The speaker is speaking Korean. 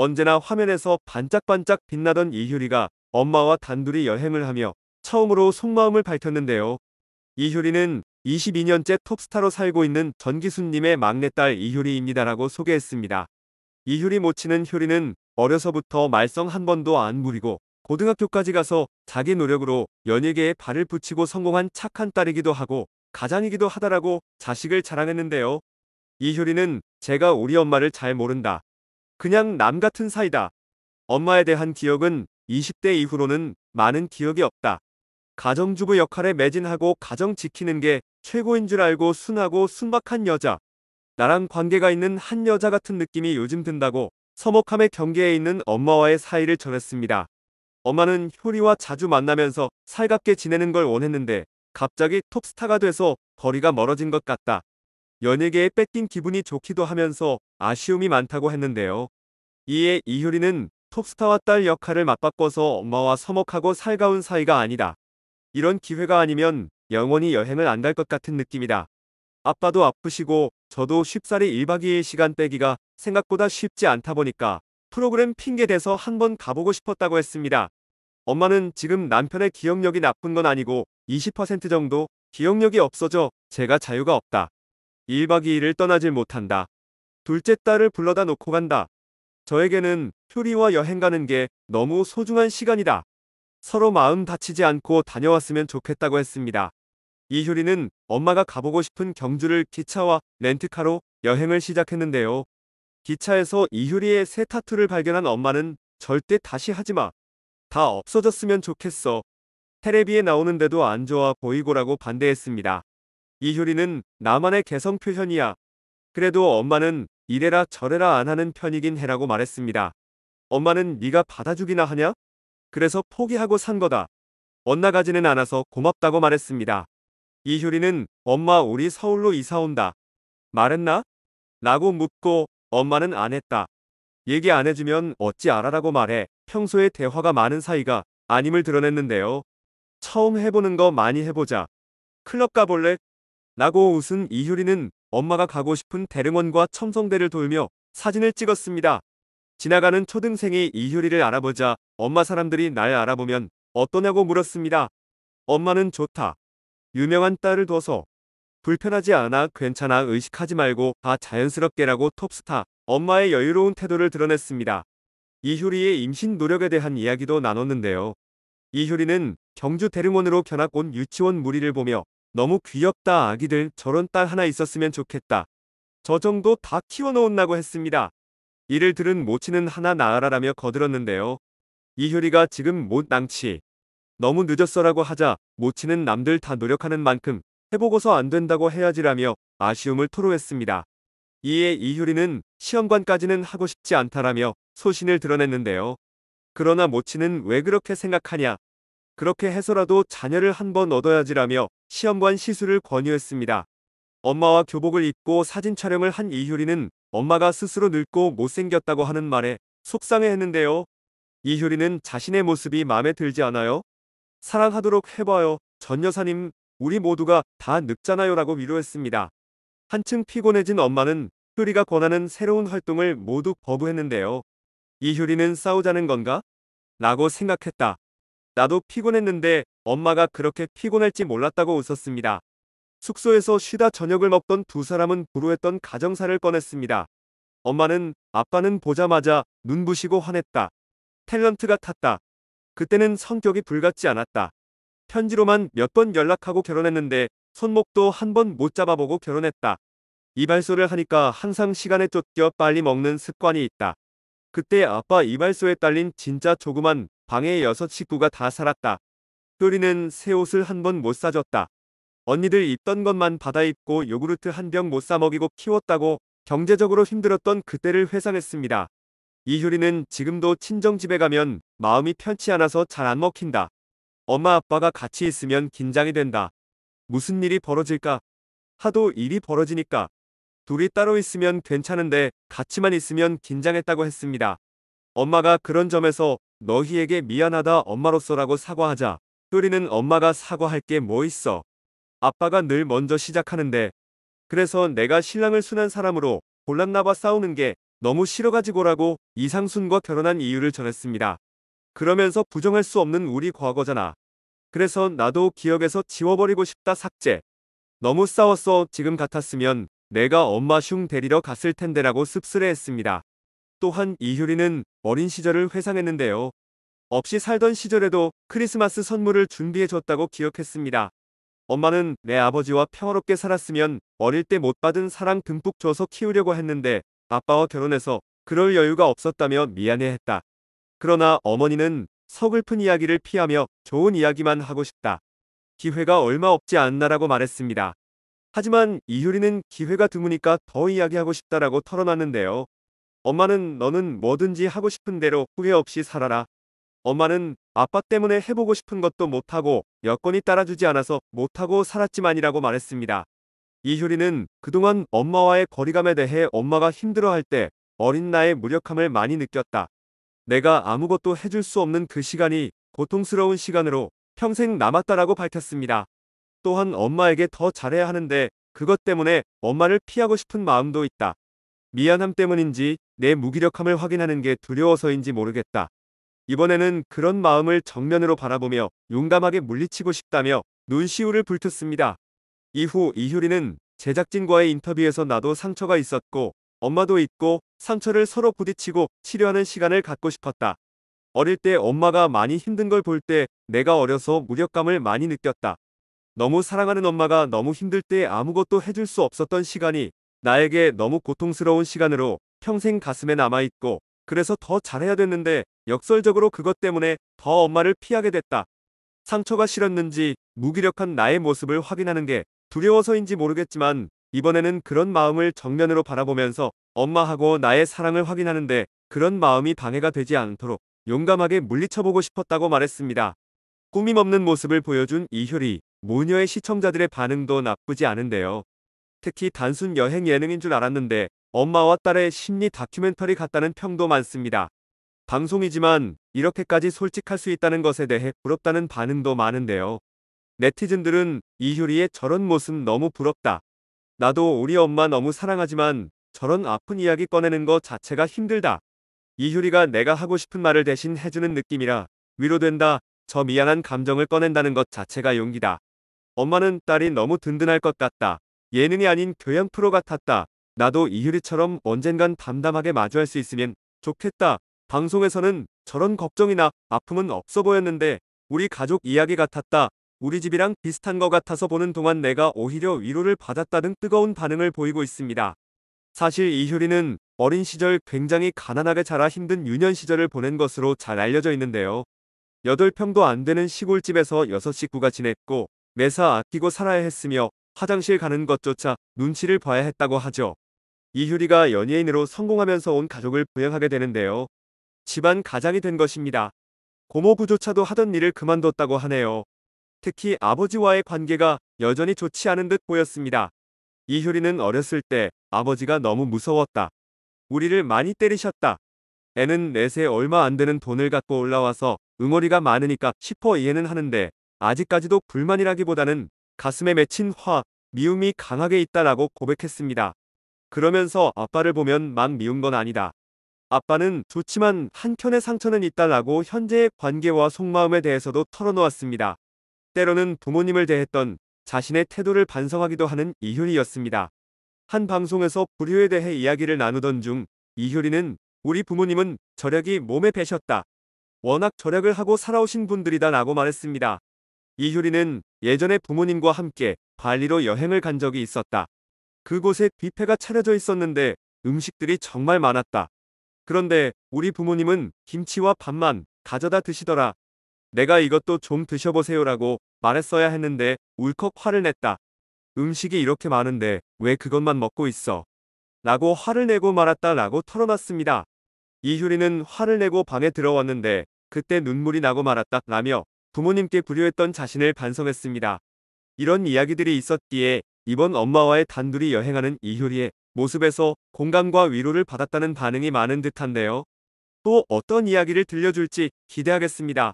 언제나 화면에서 반짝반짝 빛나던 이효리가 엄마와 단둘이 여행을 하며 처음으로 속마음을 밝혔는데요. 이효리는 22년째 톱스타로 살고 있는 전기수님의 막내딸 이효리입니다라고 소개했습니다. 이효리 모친은 효리는 어려서부터 말썽 한 번도 안 부리고 고등학교까지 가서 자기 노력으로 연예계에 발을 붙이고 성공한 착한 딸이기도 하고 가장이기도 하다라고 자식을 자랑했는데요. 이효리는 제가 우리 엄마를 잘 모른다. 그냥 남 같은 사이다. 엄마에 대한 기억은 20대 이후로는 많은 기억이 없다. 가정주부 역할에 매진하고 가정 지키는 게 최고인 줄 알고 순하고 순박한 여자. 나랑 관계가 있는 한 여자 같은 느낌이 요즘 든다고 서먹함의 경계에 있는 엄마와의 사이를 전했습니다. 엄마는 효리와 자주 만나면서 살갑게 지내는 걸 원했는데 갑자기 톱스타가 돼서 거리가 멀어진 것 같다. 연예계에 뺏긴 기분이 좋기도 하면서 아쉬움이 많다고 했는데요. 이에 이효리는 톱스타와 딸 역할을 맞바꿔서 엄마와 서먹하고 살가운 사이가 아니다. 이런 기회가 아니면 영원히 여행을 안 갈 것 같은 느낌이다. 아빠도 아프시고 저도 쉽사리 1박 2일 시간 빼기가 생각보다 쉽지 않다 보니까 프로그램 핑계대서 한 번 가보고 싶었다고 했습니다. 엄마는 지금 남편의 기억력이 나쁜 건 아니고 20% 정도 기억력이 없어져 제가 자유가 없다. 1박 2일을 떠나질 못한다. 둘째 딸을 불러다 놓고 간다. 저에게는 효리와 여행 가는 게 너무 소중한 시간이다. 서로 마음 다치지 않고 다녀왔으면 좋겠다고 했습니다. 이효리는 엄마가 가보고 싶은 경주를 기차와 렌트카로 여행을 시작했는데요. 기차에서 이효리의 새 타투를 발견한 엄마는 절대 다시 하지마. 다 없어졌으면 좋겠어. 테레비에 나오는데도 안 좋아 보이고라고 반대했습니다. 이효리는 나만의 개성 표현이야. 그래도 엄마는 이래라 저래라 안 하는 편이긴 해라고 말했습니다. 엄마는 네가 받아주기나 하냐? 그래서 포기하고 산 거다. 엇나가지는 않아서 고맙다고 말했습니다. 이효리는 엄마 우리 서울로 이사온다. 말했나? 라고 묻고 엄마는 안 했다. 얘기 안 해주면 어찌 알아라고 말해 평소에 대화가 많은 사이가 아님을 드러냈는데요. 처음 해보는 거 많이 해보자. 클럽 가볼래? 라고 웃은 이효리는 엄마가 가고 싶은 대릉원과 첨성대를 돌며 사진을 찍었습니다. 지나가는 초등생이 이효리를 알아보자 엄마 사람들이 날 알아보면 어떠냐고 물었습니다. 엄마는 좋다. 유명한 딸을 둬서 불편하지 않아 괜찮아 의식하지 말고 다 자연스럽게라고 톱스타 엄마의 여유로운 태도를 드러냈습니다. 이효리의 임신 노력에 대한 이야기도 나눴는데요. 이효리는 경주 대릉원으로 견학 온 유치원 무리를 보며 너무 귀엽다 아기들 저런 딸 하나 있었으면 좋겠다. 저 정도 다 키워놓은다고 했습니다. 이를 들은 모치는 하나 나으라라며 거들었는데요. 이효리가 지금 못 낭치. 너무 늦었어라고 하자 모치는 남들 다 노력하는 만큼 해보고서 안 된다고 해야지라며 아쉬움을 토로했습니다. 이에 이효리는 시험관까지는 하고 싶지 않다라며 소신을 드러냈는데요. 그러나 모치는 왜 그렇게 생각하냐? 그렇게 해서라도 자녀를 한 번 얻어야지라며 시험관 시술을 권유했습니다. 엄마와 교복을 입고 사진 촬영을 한 이효리는 엄마가 스스로 늙고 못생겼다고 하는 말에 속상해했는데요. 이효리는 자신의 모습이 마음에 들지 않아요? 사랑하도록 해봐요. 전 여사님, 우리 모두가 다 늙잖아요 라고 위로했습니다. 한층 피곤해진 엄마는 효리가 권하는 새로운 활동을 모두 거부했는데요. 이효리는 싸우자는 건가? 라고 생각했다. 나도 피곤했는데 엄마가 그렇게 피곤할지 몰랐다고 웃었습니다. 숙소에서 쉬다 저녁을 먹던 두 사람은 불우했던 가정사를 꺼냈습니다. 엄마는 아빠는 보자마자 눈부시고 화냈다. 탤런트가 탔다. 그때는 성격이 불같지 않았다. 편지로만 몇 번 연락하고 결혼했는데 손목도 한 번 못 잡아보고 결혼했다. 이발소를 하니까 항상 시간에 쫓겨 빨리 먹는 습관이 있다. 그때 아빠 이발소에 딸린 진짜 조그만 방에 여섯 식구가 다 살았다. 효리는 새 옷을 한 번 못 사줬다. 언니들 입던 것만 받아 입고 요구르트 한 병 못 사 먹이고 키웠다고 경제적으로 힘들었던 그때를 회상했습니다. 이효리는 지금도 친정집에 가면 마음이 편치 않아서 잘 안 먹힌다. 엄마 아빠가 같이 있으면 긴장이 된다. 무슨 일이 벌어질까? 하도 일이 벌어지니까. 둘이 따로 있으면 괜찮은데 같이만 있으면 긴장했다고 했습니다. 엄마가 그런 점에서 너희에게 미안하다 엄마로서라고 사과하자. 효리는 엄마가 사과할 게 뭐 있어. 아빠가 늘 먼저 시작하는데. 그래서 내가 신랑을 순한 사람으로 골랐나봐 싸우는 게 너무 싫어가지고라고 이상순과 결혼한 이유를 전했습니다. 그러면서 부정할 수 없는 우리 과거잖아. 그래서 나도 기억에서 지워버리고 싶다 삭제. 너무 싸웠어 지금 같았으면 내가 엄마 슝 데리러 갔을 텐데라고 씁쓸해했습니다. 또한 이효리는 어린 시절을 회상했는데요. 없이 살던 시절에도 크리스마스 선물을 준비해줬다고 기억했습니다. 엄마는 내 아버지와 평화롭게 살았으면 어릴 때 못 받은 사랑 듬뿍 줘서 키우려고 했는데 아빠와 결혼해서 그럴 여유가 없었다며 미안해했다. 그러나 어머니는 서글픈 이야기를 피하며 좋은 이야기만 하고 싶다. 기회가 얼마 없지 않나라고 말했습니다. 하지만 이효리는 기회가 드무니까 더 이야기하고 싶다라고 털어놨는데요. 엄마는 너는 뭐든지 하고 싶은 대로 후회 없이 살아라 엄마는 아빠 때문에 해보고 싶은 것도 못하고 여건이 따라주지 않아서 못하고 살았지만이라고 말했습니다. 이효리는 그동안 엄마와의 거리감에 대해 엄마가 힘들어할 때 어린 나의 무력함을 많이 느꼈다. 내가 아무것도 해줄 수 없는 그 시간이 고통스러운 시간으로 평생 남았다라고 밝혔습니다. 또한 엄마에게 더 잘해야 하는데 그것 때문에 엄마를 피하고 싶은 마음도 있다. 미안함 때문인지 내 무기력함을 확인하는 게 두려워서인지 모르겠다. 이번에는 그런 마음을 정면으로 바라보며 용감하게 물리치고 싶다며 눈시울을 불틽습니다. 이후 이효리는 제작진과의 인터뷰에서 나도 상처가 있었고 엄마도 있고 상처를 서로 부딪히고 치료하는 시간을 갖고 싶었다. 어릴 때 엄마가 많이 힘든 걸 볼 때 내가 어려서 무력감을 많이 느꼈다. 너무 사랑하는 엄마가 너무 힘들 때 아무것도 해줄 수 없었던 시간이 나에게 너무 고통스러운 시간으로 평생 가슴에 남아있고 그래서 더 잘해야 됐는데 역설적으로 그것 때문에 더 엄마를 피하게 됐다. 상처가 싫었는지 무기력한 나의 모습을 확인하는 게 두려워서인지 모르겠지만 이번에는 그런 마음을 정면으로 바라보면서 엄마하고 나의 사랑을 확인하는데 그런 마음이 방해가 되지 않도록 용감하게 물리쳐보고 싶었다고 말했습니다. 꾸밈없는 모습을 보여준 이효리, 모녀의 시청자들의 반응도 나쁘지 않은데요. 특히 단순 여행 예능인 줄 알았는데 엄마와 딸의 심리 다큐멘터리 같다는 평도 많습니다. 방송이지만 이렇게까지 솔직할 수 있다는 것에 대해 부럽다는 반응도 많은데요. 네티즌들은 이효리의 저런 모습 너무 부럽다. 나도 우리 엄마 너무 사랑하지만 저런 아픈 이야기 꺼내는 것 자체가 힘들다. 이효리가 내가 하고 싶은 말을 대신 해주는 느낌이라 위로된다. 저 미안한 감정을 꺼낸다는 것 자체가 용기다. 엄마는 딸이 너무 든든할 것 같다. 예능이 아닌 교양 프로 같았다. 나도 이효리처럼 언젠간 담담하게 마주할 수 있으면 좋겠다. 방송에서는 저런 걱정이나 아픔은 없어 보였는데 우리 가족 이야기 같았다. 우리 집이랑 비슷한 것 같아서 보는 동안 내가 오히려 위로를 받았다는 뜨거운 반응을 보이고 있습니다. 사실 이효리는 어린 시절 굉장히 가난하게 자라 힘든 유년 시절을 보낸 것으로 잘 알려져 있는데요. 8평도 안 되는 시골집에서 6식구가 지냈고 매사 아끼고 살아야 했으며 화장실 가는 것조차 눈치를 봐야 했다고 하죠. 이효리가 연예인으로 성공하면서 온 가족을 부양하게 되는데요. 집안 가장이 된 것입니다. 고모부조차도 하던 일을 그만뒀다고 하네요. 특히 아버지와의 관계가 여전히 좋지 않은 듯 보였습니다. 이효리는 어렸을 때 아버지가 너무 무서웠다. 우리를 많이 때리셨다. 애는 넷에 얼마 안 되는 돈을 갖고 올라와서 응어리가 많으니까 싶어 이해는 하는데 아직까지도 불만이라기보다는 가슴에 맺힌 화, 미움이 강하게 있다라고 고백했습니다. 그러면서 아빠를 보면 막 미운 건 아니다. 아빠는 좋지만 한켠의 상처는 있다라고 현재의 관계와 속마음에 대해서도 털어놓았습니다. 때로는 부모님을 대했던 자신의 태도를 반성하기도 하는 이효리였습니다. 한 방송에서 불효에 대해 이야기를 나누던 중 이효리는 우리 부모님은 절약이 몸에 배셨다. 워낙 절약을 하고 살아오신 분들이다 라고 말했습니다. 이효리는 예전에 부모님과 함께 발리로 여행을 간 적이 있었다. 그곳에 뷔페가 차려져 있었는데 음식들이 정말 많았다. 그런데 우리 부모님은 김치와 밥만 가져다 드시더라. 내가 이것도 좀 드셔보세요라고 말했어야 했는데 울컥 화를 냈다. 음식이 이렇게 많은데 왜 그것만 먹고 있어? 라고 화를 내고 말았다라고 털어놨습니다. 이효리는 화를 내고 방에 들어왔는데 그때 눈물이 나고 말았다 라며 부모님께 불효했던 자신을 반성했습니다. 이런 이야기들이 있었기에 이번 엄마와의 단둘이 여행하는 이효리의 모습에서 공감과 위로를 받았다는 반응이 많은 듯한데요. 또 어떤 이야기를 들려줄지 기대하겠습니다.